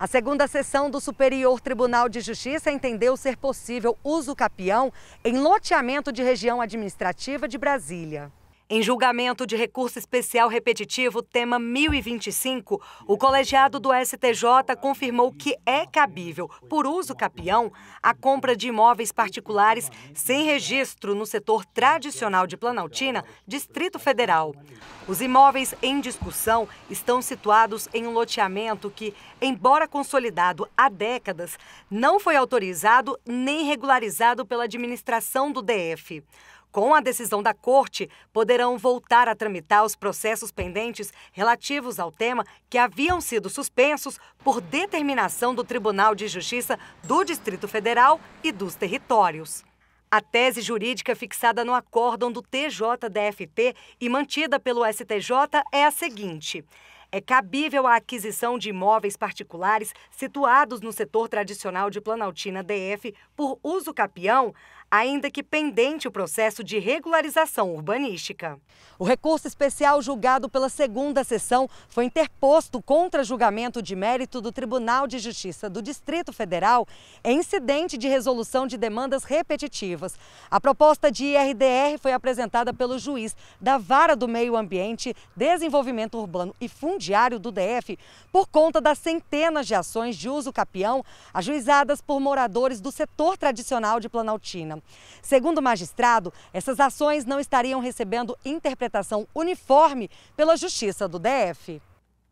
A segunda sessão do Superior Tribunal de Justiça entendeu ser possível uso capião em loteamento de região administrativa de Brasília. Em julgamento de recurso especial repetitivo, tema 1025, o colegiado do STJ confirmou que é cabível, por uso capião, a compra de imóveis particulares sem registro no setor tradicional de Planaltina, Distrito Federal. Os imóveis em discussão estão situados em um loteamento que, embora consolidado há décadas, não foi autorizado nem regularizado pela administração do DF. Com a decisão da Corte, poderão voltar a tramitar os processos pendentes relativos ao tema que haviam sido suspensos por determinação do Tribunal de Justiça do Distrito Federal e dos Territórios. A tese jurídica fixada no acórdão do TJDFT e mantida pelo STJ é a seguinte é cabível a aquisição de imóveis particulares situados no setor tradicional de Planaltina DF por uso capião ainda que pendente o processo de regularização urbanística. O recurso especial julgado pela segunda sessão foi interposto contra julgamento de mérito do Tribunal de Justiça do Distrito Federal em incidente de resolução de demandas repetitivas. A proposta de IRDR foi apresentada pelo juiz da Vara do Meio Ambiente, Desenvolvimento Urbano e Fundiário do DF por conta das centenas de ações de uso capião ajuizadas por moradores do setor tradicional de Planaltina. Segundo o magistrado, essas ações não estariam recebendo interpretação uniforme pela Justiça do DF.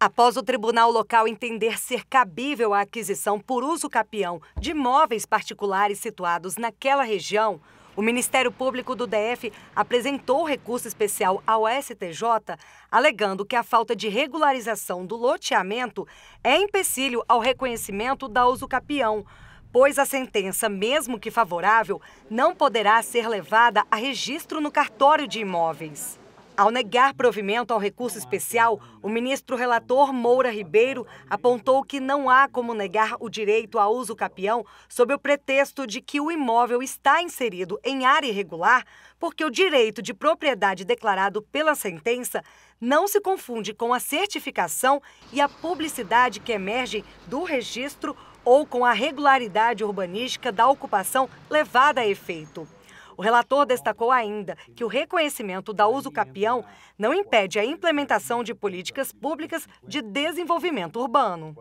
Após o tribunal local entender ser cabível a aquisição por uso capião de imóveis particulares situados naquela região, o Ministério Público do DF apresentou recurso especial ao STJ, alegando que a falta de regularização do loteamento é empecilho ao reconhecimento da capião pois a sentença, mesmo que favorável, não poderá ser levada a registro no cartório de imóveis. Ao negar provimento ao recurso especial, o ministro relator Moura Ribeiro apontou que não há como negar o direito a uso capião sob o pretexto de que o imóvel está inserido em área irregular, porque o direito de propriedade declarado pela sentença não se confunde com a certificação e a publicidade que emergem do registro ou com a regularidade urbanística da ocupação levada a efeito. O relator destacou ainda que o reconhecimento da uso capião não impede a implementação de políticas públicas de desenvolvimento urbano.